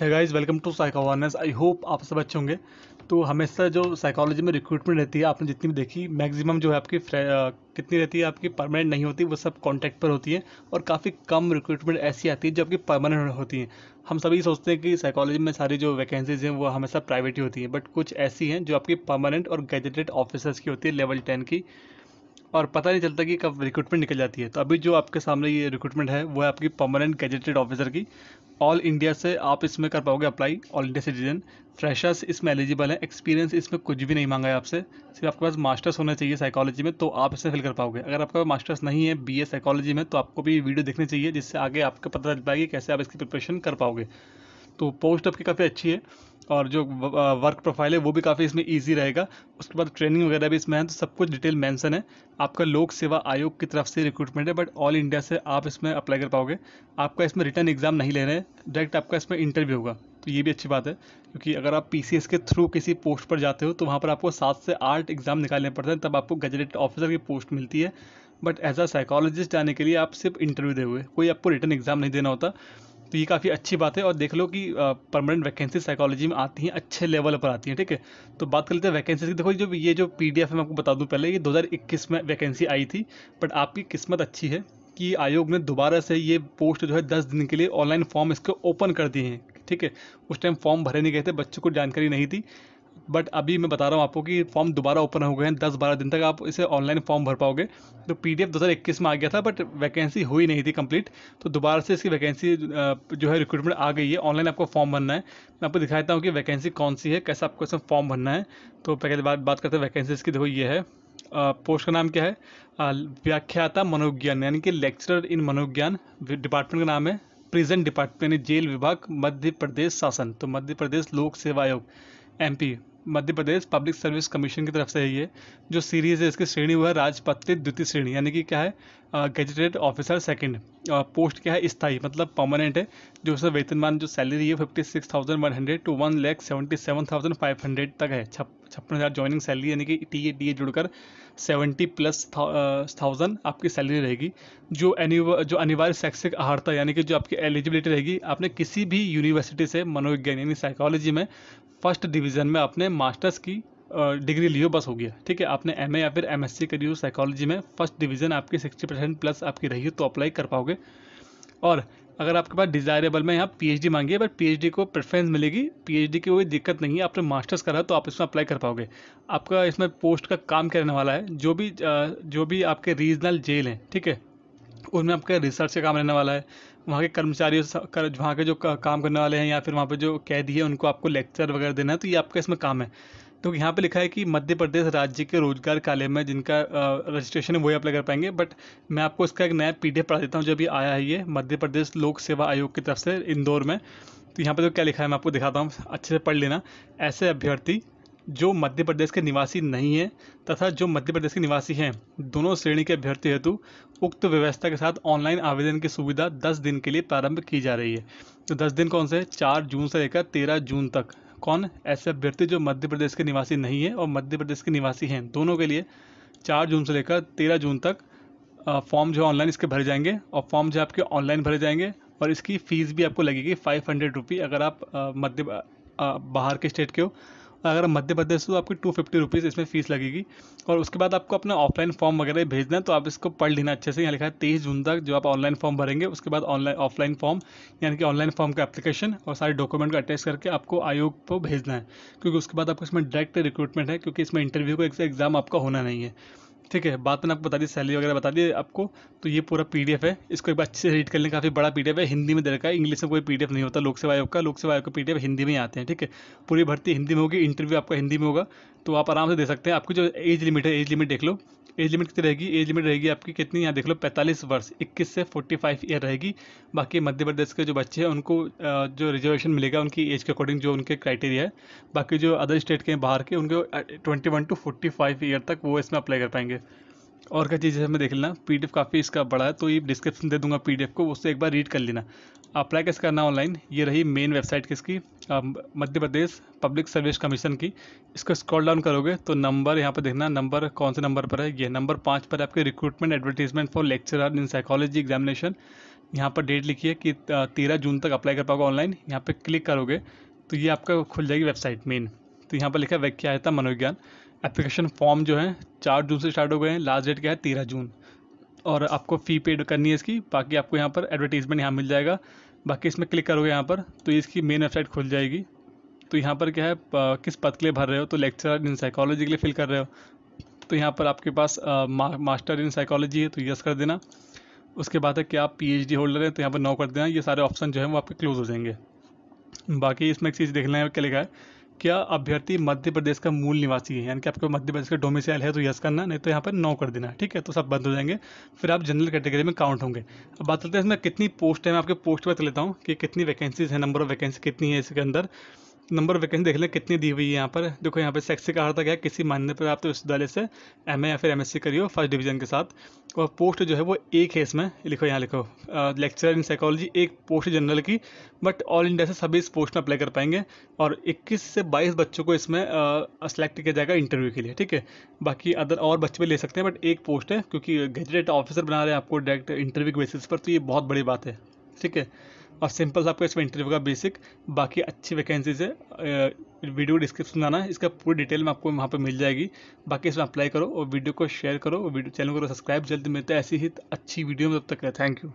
है guys welcome to psycho awareness I hope आप सब अच्छे होंगे तो हमेशा जो साइकोलॉजी में रिक्रूटमेंट रहती है आपने जितनी भी देखी मैक्सिमम जो है आपकी कितनी रहती है आपकी परमानेंट नहीं होती वो सब कॉन्टैक्ट पर होती है और काफ़ी कम रिक्रूटमेंट ऐसी आती है जो आपकी परमानेंट होती हैं हम सभी सोचते हैं कि साइकोलॉजी में सारी जो वैकेंसीज हैं वो हमेशा प्राइवेट ही होती हैं बट कुछ ऐसी हैं जो आपकी परमानेंट और गैजेटेड ऑफिसर्स की होती है लेवल टेन की और पता नहीं चलता कि कब रिक्रूटमेंट निकल जाती है तो अभी जो आपके सामने ये रिक्रूटमेंट है वो है आपकी परमानेंट गैजेटेड ऑफिसर की ऑल इंडिया से आप इसमें कर पाओगे apply all India citizen freshers इसमें एलिजिबल है एक्सपीरियंस इसमें कुछ भी नहीं मांगा है आपसे सिर्फ आपके पास मास्टर्स होना चाहिए साइकोलॉजी में तो आप इसमें फिल कर पाओगे अगर आपके पास मास्टर्स नहीं है बी साइकोलॉजी में तो आपको भी वीडियो देखनी चाहिए जिससे आगे आपको पता चल पाएगी कैसे आप इसकी प्रिपरेशन कर पाओगे तो पोस्ट आपकी काफ़ी अच्छी है और जो वर्क प्रोफाइल है वो भी काफ़ी इसमें ईजी रहेगा उसके बाद ट्रेनिंग वगैरह भी इसमें है तो सब कुछ डिटेल मेंशन है आपका लोक सेवा आयोग की तरफ से रिक्रूटमेंट है बट ऑल इंडिया से आप इसमें अप्लाई कर पाओगे आपका इसमें रिटर्न एग्जाम नहीं रहे हैं डायरेक्ट आपका इसमें इंटरव्यू होगा तो ये भी अच्छी बात है क्योंकि अगर आप पी के थ्रू किसी पोस्ट पर जाते हो तो वहाँ पर आपको सात से आठ एग्ज़ाम निकालने पड़ते हैं तब आपको ग्रेजुएट ऑफिसर की पोस्ट मिलती है बट एज अ साइकोलॉजिस्ट जाने के लिए आप सिर्फ इंटरव्यू दे हुए कोई आपको रिटर्न एग्जाम नहीं देना होता तो ये काफ़ी अच्छी बात है और देख लो कि परमानेंट वैकेंसी साइकोलॉजी में आती हैं अच्छे लेवल पर आती हैं ठीक है तो बात कर लेते हैं वैकेंसी की देखो जो ये जो पी है मैं आपको बता दूँ पहले ये इक्कीस में वैकेंसी आई थी बट आपकी किस्मत अच्छी है कि आयोग ने दोबारा से ये पोस्ट जो है दस दिन के लिए ऑनलाइन फॉर्म इसके ओपन कर दिए हैं ठीक है उस टाइम फॉर्म भरे नहीं गए थे बच्चों को जानकारी नहीं थी बट अभी मैं बता रहा हूँ आपको कि फॉर्म दोबारा ओपन हो गए हैं दस बारह दिन तक आप इसे ऑनलाइन फॉर्म भर पाओगे तो पी डी में आ गया था बट वैकेंसी हुई नहीं थी कंप्लीट तो दोबारा से इसकी वैकेंसी जो है रिक्रूटमेंट आ गई है ऑनलाइन आपको फॉर्म भरना है मैं आपको दिखाता हूँ कि वैकेंसी कौन सी है कैसे आपको इसमें फॉर्म भरना है तो पहले बात बात करते हैं वैकेंसीज की देखो ये है पोस्ट का नाम क्या है व्याख्याता मनोविज्ञान यानी कि लेक्चरर इन मनोविज्ञान डिपार्टमेंट का नाम है प्रिजन डिपार्टमेंट यानी जेल विभाग मध्य प्रदेश शासन तो मध्य प्रदेश लोक सेवा आयोग MP Madhya Pradesh public service commission की तरफ से है ये जो सीरीज़ है इसकी श्रेणी हुआ है राजपत्रित द्वितीय श्रेणी यानी कि क्या है ग्रेजुएटेड ऑफिसर सेकंड पोस्ट क्या है स्थाई मतलब परमानेंट है जो उसका वेतनमान जो सैलरी है fifty six thousand one hundred two one lakh seventy seven thousand five hundred तक है छप छप्पन हज़ार ज्वाइनिंग सैलरी यानी कि टी ए डी ए जुड़कर सेवेंटी प्लस थाउजेंड आपकी सैलरी रहेगी जो जो अनिवार्य शैक्षिक आहारता यानी कि जो आपकी एलिजिबिलिटी रहेगी आपने किसी भी यूनिवर्सिटी से मनोविज्ञान यानी साइकोलॉजी में फर्स्ट डिवीज़न में आपने मास्टर्स की डिग्री ली हो बस हो गया ठीक है आपने एम या फिर एम करी हो साइकोलॉजी में फर्स्ट डिवीज़न आपकी सिक्सटी परसेंट प्लस आपकी रही हो तो अप्लाई कर पाओगे और अगर आपके पास डिज़ायरेबल में यहाँ एच मांगी है बट डी को प्रेफरेंस मिलेगी डी की कोई दिक्कत नहीं है आपने मास्टर्स करा तो आप इसमें अप्लाई कर पाओगे आपका इसमें पोस्ट का काम करने वाला है जो भी जो भी आपके रीजनल जेल हैं ठीक है उनमें आपका रिसर्च का काम रहने वाला है वहाँ के कर्मचारियों कर, वहाँ के जो काम करने वाले हैं या फिर वहाँ पर जो कैदी है उनको आपको लेक्चर वगैरह देना है तो ये आपका इसमें काम है तो यहाँ पे लिखा है कि मध्य प्रदेश राज्य के रोजगार कार्यालय में जिनका रजिस्ट्रेशन है वही अप्लाई कर पाएंगे बट मैं आपको इसका एक नया पी पढ़ा देता हूँ जो अभी आया है ये मध्य प्रदेश लोक सेवा आयोग की तरफ से इंदौर में तो यहाँ पे तो क्या लिखा है मैं आपको दिखाता हूँ अच्छे से पढ़ लेना ऐसे अभ्यर्थी जो मध्य प्रदेश के निवासी नहीं हैं तथा जो मध्य प्रदेश के निवासी हैं दोनों श्रेणी के अभ्यर्थी हेतु उक्त व्यवस्था के साथ ऑनलाइन आवेदन की सुविधा दस दिन के लिए प्रारंभ की जा रही है तो दस दिन कौन से चार जून से लेकर तेरह जून तक कौन ऐसे अभ्यर्थी जो मध्य प्रदेश के निवासी नहीं है और मध्य प्रदेश के निवासी हैं दोनों के लिए चार जून से लेकर तेरह जून तक फॉर्म जो है ऑनलाइन इसके भरे जाएंगे और फॉर्म जो आपके ऑनलाइन भरे जाएंगे और इसकी फ़ीस भी आपको लगेगी फाइव हंड्रेड रुपी अगर आप मध्य बाहर के स्टेट के हो अगर मध्य प्रदेश से तो आपकी टू फिफ्टी रुपीज़ इसमें फ़ीस लगेगी और उसके बाद आपको अपना ऑफलाइन फॉर्म वगैरह भेजना है तो आप इसको पढ़ लेना अच्छे से यहाँ लिखा है तेईस जून तक जो आप ऑनलाइन फॉर्म भरेंगे उसके बाद ऑनलाइन ऑफलाइन फॉर्म यानी कि ऑनलाइन फॉर्म का एप्लीकेशन और सारे डॉक्यूमेंट को अटैच करके आपको आयोग को भेजना है क्योंकि उसके बाद आपको इसमें डायरेक्ट रिक्रूटमेंट है क्योंकि इसमें इंटरव्यू का एग्ज़ाम आपका होना नहीं है ठीक है बात मैंने आपको बता दी सैलरी वगैरह बता दी आपको तो ये पूरा पी है इसको एक बार अच्छे से रीड कर लें काफ़ी बड़ा पी है हिंदी में दे रखा है इंग्लिश में कोई पी नहीं होता लोक सेवा आयोग का लोक सेवा आयोग का पी हिंदी में आते हैं ठीक है पूरी भर्ती हिंदी में होगी इंटरव्यू आपका हिंदी में होगा तो आप आराम से दे सकते हैं आपकी जो एज लिमिट है एज लिमिट देख लो एज लिमिट कितनी रहेगी एज लिमिट रहेगी आपकी कितनी यहाँ देख लो पैंतालीस वर्ष इक्कीस से फोर्टी फाइव ईयर रहेगी बाकी मध्य प्रदेश के जो बच्चे हैं उनको जो रिजर्वेशन मिलेगा उनकी एज के अकॉर्डिंग जो उनके क्राइटेरिया है बाकी जो अदर स्टेट के बाहर के उनके twenty one two forty five year तक वो इसमें अप्लाई कर पाएंगे और का चीज़ हमें देख लेना पी काफ़ी इसका बड़ा है तो ये डिस्क्रिप्शन दे दूंगा पी को उससे एक बार रीड कर लेना अप्लाई कैसे करना ऑनलाइन ये रही मेन वेबसाइट किसकी Madhya Pradesh public service commission की इसको स्क्रॉल डाउन करोगे तो नंबर यहाँ पर देखना नंबर कौन से नंबर पर है ये नंबर पाँच पर है आपके recruitment advertisement for lecturer in psychology examination यहाँ पर डेट लिखी है कि तेरह जून तक अप्लाई कर पाओगे ऑनलाइन यहाँ पर क्लिक करोगे तो ये आपका खुल जाएगी वेबसाइट मेन तो यहाँ पर लिखा है व्याख्या मनोविज्ञान एप्लीकेशन फॉर्म जो है चार जून से स्टार्ट हो गए हैं लास्ट डेट क्या है तेरह जून और आपको फ़ी पेड करनी है इसकी बाकी आपको यहाँ पर एडवर्टीज़मेंट यहाँ मिल जाएगा बाकी इसमें क्लिक करोगे यहाँ पर तो इसकी मेन वेबसाइट खुल जाएगी तो यहाँ पर क्या है किस पद के लिए भर रहे हो तो लेक्चरर इन साइकोलॉजी के लिए फिल कर रहे हो तो यहाँ पर आपके पास मास्टर इन साइकोलॉजी है तो यस कर देना उसके बाद है कि आप पी होल्डर हैं तो यहाँ पर नो कर देना ये सारे ऑप्शन जो है वो आपके क्लोज हो जाएंगे बाकी इसमें एक चीज़ देखना है क्या लिखा है क्या अभ्यर्थी मध्य प्रदेश का मूल निवासी है यानी कि आपके मध्य प्रदेश का डोमिसाइल है तो यस करना नहीं तो यहाँ पर नौ कर देना ठीक है तो सब बंद हो जाएंगे फिर आप जनरल कैटेगरी में काउंट होंगे अब बात करते हैं इसमें कितनी पोस्ट है मैं आपके पोस्ट बता लेता हूँ कि कितनी वैकेंसीज है नंबर ऑफ वैकेंसी कितनी है इसके अंदर नंबर वैकेंसी देख लें कितनी दी हुई है यहाँ पर देखो यहाँ पे सेक्सी का तक है किसी मान्य प्राप्त तो विश्वविद्यालय से एम या फिर एम करियो फर्स्ट डिवीजन के साथ और पोस्ट जो है वो एक है इसमें लिखो यहाँ लिखो लेक्चर इन साइकोलॉजी एक पोस्ट जनरल की बट ऑल इंडिया से सभी इस पोस्ट में अप्लाई कर पाएंगे और इक्कीस से बाईस बच्चों को इसमें सेलेक्ट किया जाएगा इंटरव्यू के लिए ठीक है बाकी अदर और बच्चे भी ले सकते हैं बट एक पोस्ट है क्योंकि ग्रेजुएट ऑफिसर बना रहे हैं आपको डायरेक्ट इंटरव्यू के बेसिस पर तो ये बहुत बड़ी बात है ठीक है और सिंपल सा आपका इसमें इंटरव्यू का बेसिक बाकी अच्छी वैकेंसीज है वीडियो डिस्क्रिप्शन में आना इसका पूरी डिटेल में आपको वहाँ पर मिल जाएगी बाकी इसमें अप्लाई करो और वीडियो को शेयर करो और वीडियो चैनल को सब्सक्राइब जल्दी मिलता है ऐसी ही अच्छी वीडियो में तब तक थैंक यू